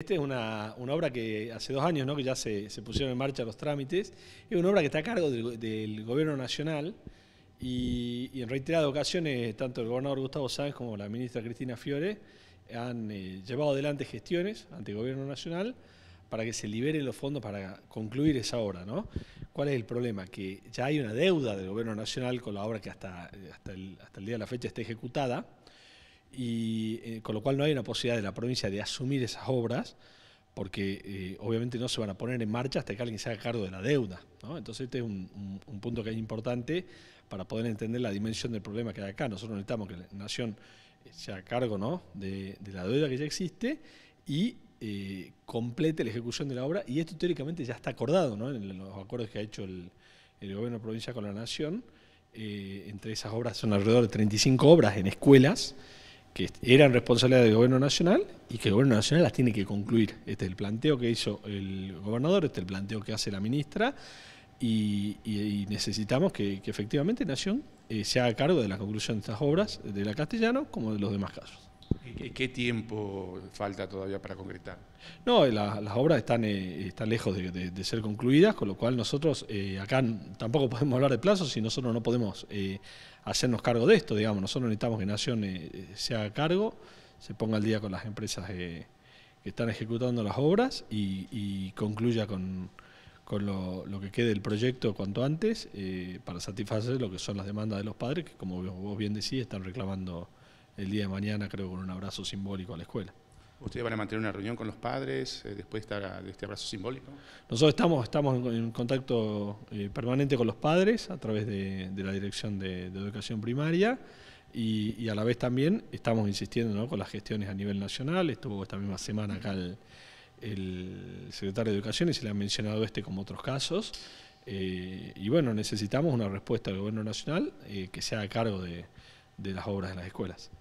Esta es una, obra que hace dos años ¿no? que ya se, pusieron en marcha los trámites. Es una obra que está a cargo del, Gobierno Nacional y, en reiteradas ocasiones tanto el gobernador Gustavo Sáenz como la ministra Cristina Fiore han eh, llevado adelante gestiones ante el Gobierno Nacional para que se liberen los fondos para concluir esa obra. ¿no? ¿Cuál es el problema? Que ya hay una deuda del Gobierno Nacional con la obra que hasta, hasta, el, hasta el día de la fecha está ejecutada y eh, con lo cual no hay una posibilidad de la provincia de asumir esas obras porque eh, obviamente no se van a poner en marcha hasta que alguien se haga cargo de la deuda. Entonces este es un, punto que es importante para poder entender la dimensión del problema que hay acá. Nosotros necesitamos que la nación eh, se haga cargo de, la deuda que ya existe y complete la ejecución de la obra, y esto teóricamente ya está acordado en los acuerdos que ha hecho el, gobierno de provincia con la nación. entre esas obras son alrededor de 35 obras en escuelas que eran responsabilidad del gobierno nacional y que el gobierno nacional las tiene que concluir. Este es el planteo que hizo el gobernador, este es el planteo que hace la ministra y, necesitamos que, efectivamente Nación eh, se haga cargo de la conclusión de estas obras de la Castellano como de los demás casos. ¿Qué tiempo falta todavía para concretar? No, las obras están, eh, están lejos de, ser concluidas, con lo cual nosotros eh, acá tampoco podemos hablar de plazos si nosotros no podemos eh, hacernos cargo de esto, digamos. Nosotros necesitamos que Nación se haga cargo, se ponga al día con las empresas que están ejecutando las obras y, concluya con, lo, lo, que quede del proyecto cuanto antes para satisfacer lo que son las demandas de los padres, que como vos bien decís, están reclamando el día de mañana, creo, con un abrazo simbólico a la escuela. ¿Ustedes van a mantener una reunión con los padres eh, después de, este abrazo simbólico? Nosotros estamos, estamos en contacto eh, permanente con los padres a través de, la Dirección de, Educación Primaria y, a la vez también estamos insistiendo con las gestiones a nivel nacional. Estuvo esta misma semana acá el, secretario de Educación y se le ha mencionado este como otros casos. Eh, y bueno, necesitamos una respuesta del Gobierno Nacional que sea a cargo de las obras de las escuelas.